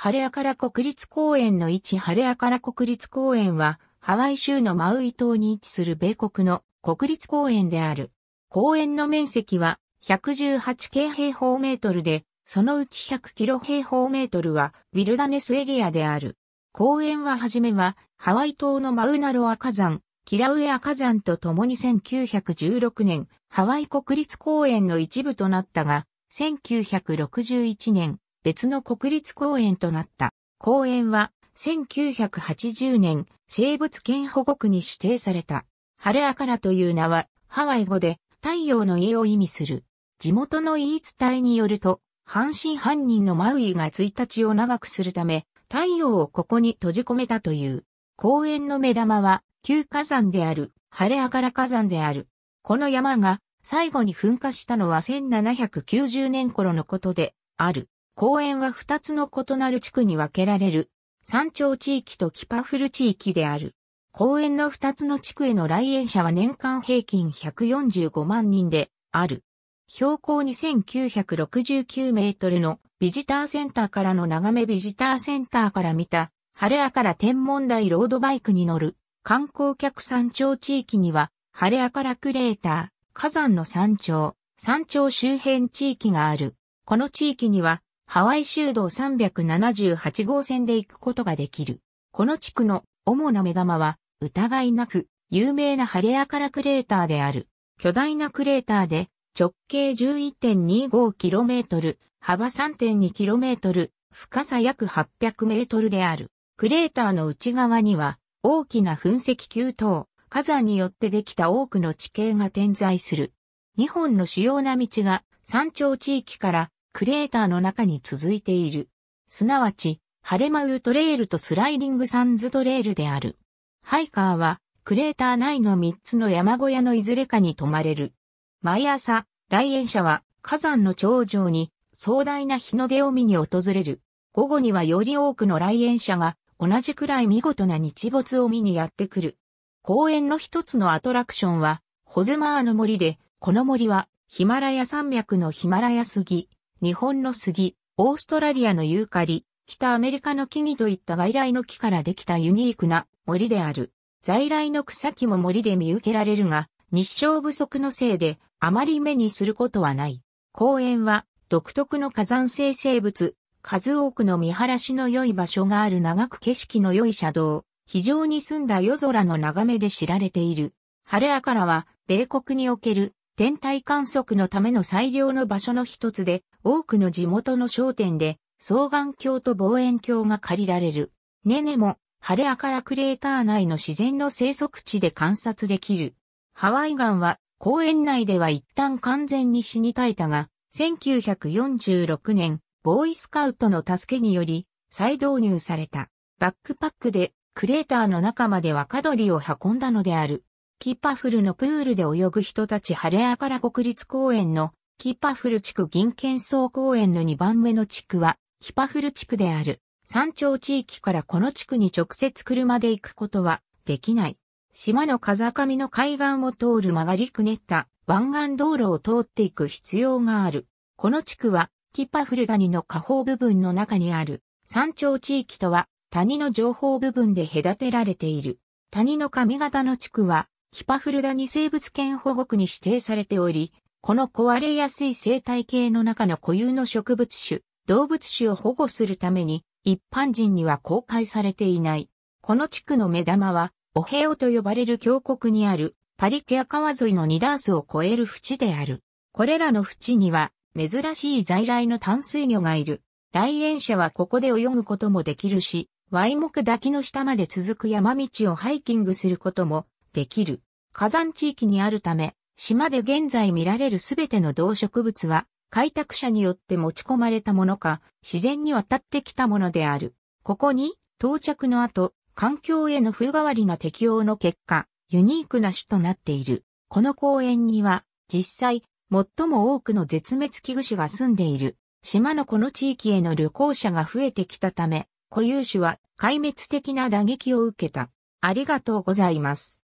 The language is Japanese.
ハレアカラ国立公園の位置ハレアカラ国立公園は、ハワイ州のマウイ島に位置する米国の国立公園である。公園の面積は118京平方メートルで、そのうち100キロ平方メートルはウィルダネスエリアである。公園ははじめは、ハワイ島のマウナロア火山、キラウエア火山と共に1916年、ハワイ国立公園の一部となったが、1961年、別の国立公園となった。公園は1980年生物圏保護区に指定された。ハレアカラという名はハワイ語で太陽の家を意味する。地元の言い伝えによると、半信半人のマウイが1日を長くするため、太陽をここに閉じ込めたという。公園の目玉は、旧火山である、ハレアカラ火山である。この山が最後に噴火したのは1790年頃のことである。公園は2つの異なる地区に分けられる。山頂地域とキパフル地域である。公園の2つの地区への来園者は年間平均145万人である。標高2969メートルのビジターセンターからの眺めビジターセンターから見た晴れ屋から天文台ロードバイクに乗る観光客山頂地域には晴れ屋からクレーター、火山の山頂、山頂周辺地域がある。この地域にはハワイ州道378号線で行くことができる。この地区の主な目玉は、疑いなく、有名なハレアカラクレーターである。巨大なクレーターで、直径 11.25km、幅 3.2km、深さ約 800m である。クレーターの内側には、大きな噴石球等、火山によってできた多くの地形が点在する。日本の主要な道が山頂地域からクレーターの中に続いている。すなわち、ハレマウトレールとスライディングサンズトレールである。ハイカーは、クレーター内の3つの山小屋のいずれかに泊まれる。毎朝、来園者は火山の頂上に壮大な日の出を見に訪れる。午後にはより多くの来園者が同じくらい見事な日没を見にやってくる。公園の一つのアトラクションは、ホゼマーの森で、この森はヒマラヤ山脈のヒマラヤ杉、日本の杉、オーストラリアのユーカリ、北アメリカの木々といった外来の木からできたユニークな森である。在来の草木も森で見受けられるが、日照不足のせいであまり目にすることはない。公園は独特の火山性生物、数多くの見晴らしの良い場所がある長く景色の良い車道、非常に澄んだ夜空の眺めで知られている。晴れやからは、米国における天体観測のための最良の場所の一つで、多くの地元の商店で、双眼鏡と望遠鏡が借りられる。ネネも、晴れアカラクレーター内の自然の生息地で観察できる。ハワイ岩は、公園内では一旦完全に死に絶えたが、1946年、ボーイスカウトの助けにより、再導入された。バックパックで、クレーターの中まで若鳥を運んだのである。キッパフルのプールで泳ぐ人たちハレアから国立公園のキッパフル地区銀県総公園の2番目の地区はキパフル地区である。山頂地域からこの地区に直接車で行くことはできない。島の風上の海岸を通る曲がりくねった湾岸道路を通っていく必要がある。この地区はキパフル谷の下方部分の中にある山頂地域とは谷の上方部分で隔てられている。谷の上方の地区はヒパフルダに生物圏保護区に指定されており、この壊れやすい生態系の中の固有の植物種、動物種を保護するために、一般人には公開されていない。この地区の目玉は、オヘオと呼ばれる峡谷にある、パリケア川沿いのニダースを超える淵である。これらの淵には、珍しい在来の淡水魚がいる。来園者はここで泳ぐこともできるし、ワイモク滝の下まで続く山道をハイキングすることもできる。火山地域にあるため、島で現在見られるすべての動植物は、開拓者によって持ち込まれたものか、自然に渡ってきたものである。ここに、到着の後、環境への風変わりな適応の結果、ユニークな種となっている。この公園には、実際、最も多くの絶滅危惧種が住んでいる。島のこの地域への旅行者が増えてきたため、固有種は壊滅的な打撃を受けた。ありがとうございます。